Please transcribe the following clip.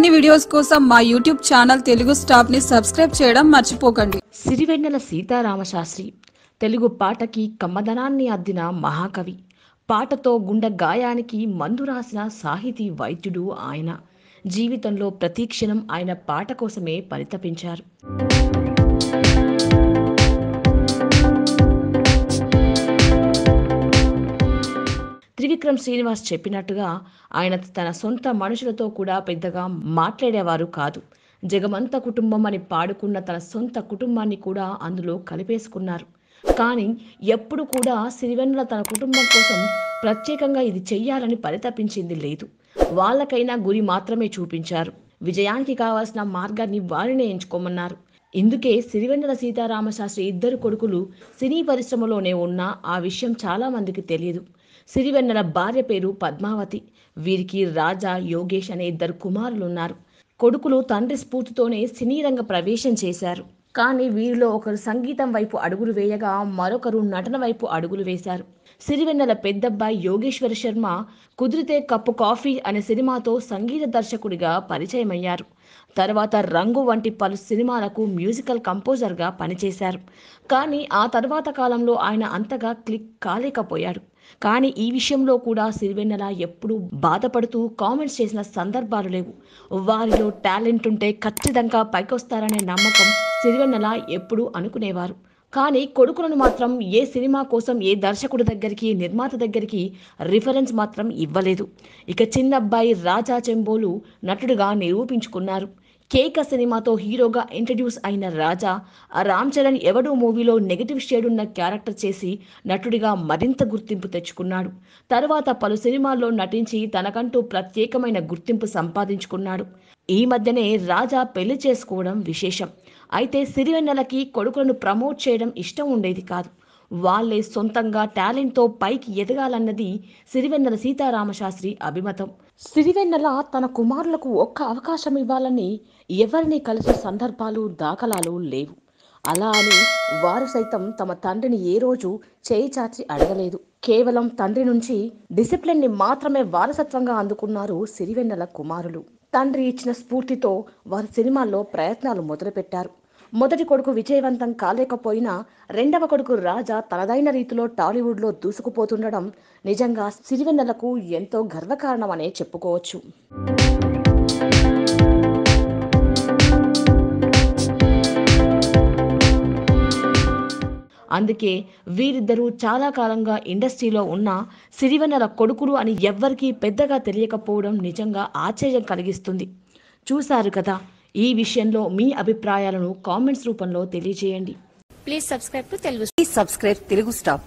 మరిన్ని వీడియోస్ కోసం మా యూట్యూబ్ ఛానల్ తెలుగు స్టాప్ ని సబ్స్క్రైబ్ చేయడం మర్చిపోకండి సిరివెన్నెల సీతారామశాస్త్రి తెలుగు పాటకి కమ్మదనాన్ని అద్దిన మహాకవి పాటతో గుండె గాయానికి మందు రాసిన సాహితీ వైద్యుడు ఆయన జీవితంలో ప్రతీక్షణం ఆయన పాట కోసమే పరితపించారు త్రివిక్రమ్ శ్రీనివాస్ చెప్పినట్టుగా ఆయన తన సొంత మనుషులతో కూడా పెద్దగా మాట్లాడేవారు కాదు జగమంత కుటుంబం అని పాడుకున్న తన సొంత కుటుంబాన్ని కూడా అందులో కలిపేసుకున్నారు కానీ ఎప్పుడు కూడా సిరివెన్నుల తన కుటుంబం కోసం ప్రత్యేకంగా ఇది చెయ్యాలని పరితపించింది లేదు వాళ్ళకైనా గురి మాత్రమే చూపించారు విజయానికి కావాల్సిన మార్గాన్ని వారినే ఎంచుకోమన్నారు ఇందుకే సిరివెన్నెల సీతారామశాస్త్రి ఇద్దరు కొడుకులు సినీ పరిశ్రమలోనే ఉన్నా ఆ విషయం చాలా మందికి తెలియదు సిరివెన్నెల భార్య పేరు పద్మావతి వీరికి రాజా యోగేష్ అనే ఇద్దరు కుమారులున్నారు కొడుకులు తండ్రి స్ఫూర్తితోనే సినీ రంగ ప్రవేశం చేశారు కానీ వీరిలో ఒకరు సంగీతం వైపు అడుగులు వేయగా మరొకరు నటన వైపు అడుగులు వేశారు సిరివెన్నెల పెద్దబ్బాయి యోగేశ్వర శర్మ కుదిరితే కప్పు కాఫీ అనే సినిమాతో సంగీత దర్శకుడిగా పరిచయమయ్యారు తర్వాత రంగు వంటి పలు సినిమాలకు మ్యూజికల్ కంపోజర్గా పనిచేశారు కానీ ఆ తర్వాత కాలంలో ఆయన అంతగా క్లిక్ కాలేకపోయాడు కానీ ఈ విషయంలో కూడా సిరివెన్నెల ఎప్పుడూ బాధపడుతూ కామెంట్స్ చేసిన సందర్భాలు లేవు వారిలో టాలెంట్ ఉంటే ఖచ్చితంగా పైకొస్తారనే నమ్మకం సిరివెన్నెల ఎప్పుడూ అనుకునేవారు కానీ కొడుకులను మాత్రం ఏ సినిమా కోసం ఏ దర్శకుడి దగ్గరికి నిర్మాత దగ్గరికి రిఫరెన్స్ మాత్రం ఇవ్వలేదు ఇక చిన్నబ్బాయి రాజా చెంబోలు నటుడుగా నిరూపించుకున్నారు కేక సినిమాతో హీరోగా ఇంట్రడ్యూస్ అయిన రాజా రామ్ చరణ్ ఎవడో మూవీలో నెగిటివ్ షేడ్ ఉన్న క్యారెక్టర్ చేసి నటుడిగా మరింత గుర్తింపు తెచ్చుకున్నాడు తర్వాత పలు సినిమాల్లో నటించి తనకంటూ ప్రత్యేకమైన గుర్తింపు సంపాదించుకున్నాడు ఈ మధ్యనే రాజా పెళ్లి చేసుకోవడం విశేషం అయితే సిరివెన్నెలకి కొడుకులను ప్రమోట్ చేయడం ఇష్టం ఉండేది కాదు వాళ్ళే సొంతంగా టాలెంట్తో పైకి ఎదగాలన్నది సిరివెన్నెల సీతారామశాస్త్రి అభిమతం సిరివెన్నెల తన కుమారులకు ఒక్క అవకాశం ఇవ్వాలని ఎవరిని కలిసే సందర్భాలు దాఖలాలు లేవు అలా అని వారు సైతం తమ తండ్రిని ఏ రోజు చేయి చాచి అడగలేదు కేవలం తండ్రి నుంచి డిసిప్లిన్ని మాత్రమే వారసత్వంగా అందుకున్నారు సిరివెన్నెల కుమారులు తండ్రి ఇచ్చిన స్ఫూర్తితో వారు సినిమాల్లో ప్రయత్నాలు మొదలుపెట్టారు మొదటి కొడుకు విజయవంతం కాలేకపోయినా రెండవ కొడుకు రాజా తనదైన రీతిలో టాలీవుడ్లో దూసుకుపోతుండడం నిజంగా సిరివెన్నెలకు ఎంతో గర్వకారణమనే చెప్పుకోవచ్చు అందుకే వీరిద్దరూ చాలా కాలంగా ఇండస్ట్రీలో ఉన్న సిరివెన్నెల కొడుకులు అని ఎవ్వరికీ పెద్దగా తెలియకపోవడం నిజంగా ఆశ్చర్యం కలిగిస్తుంది చూశారు కదా ఈ విషయంలో మీ అభిప్రాయాలను కామెంట్స్ రూపంలో తెలియజేయండి please subscribe Telugu please subscribe Telugu stop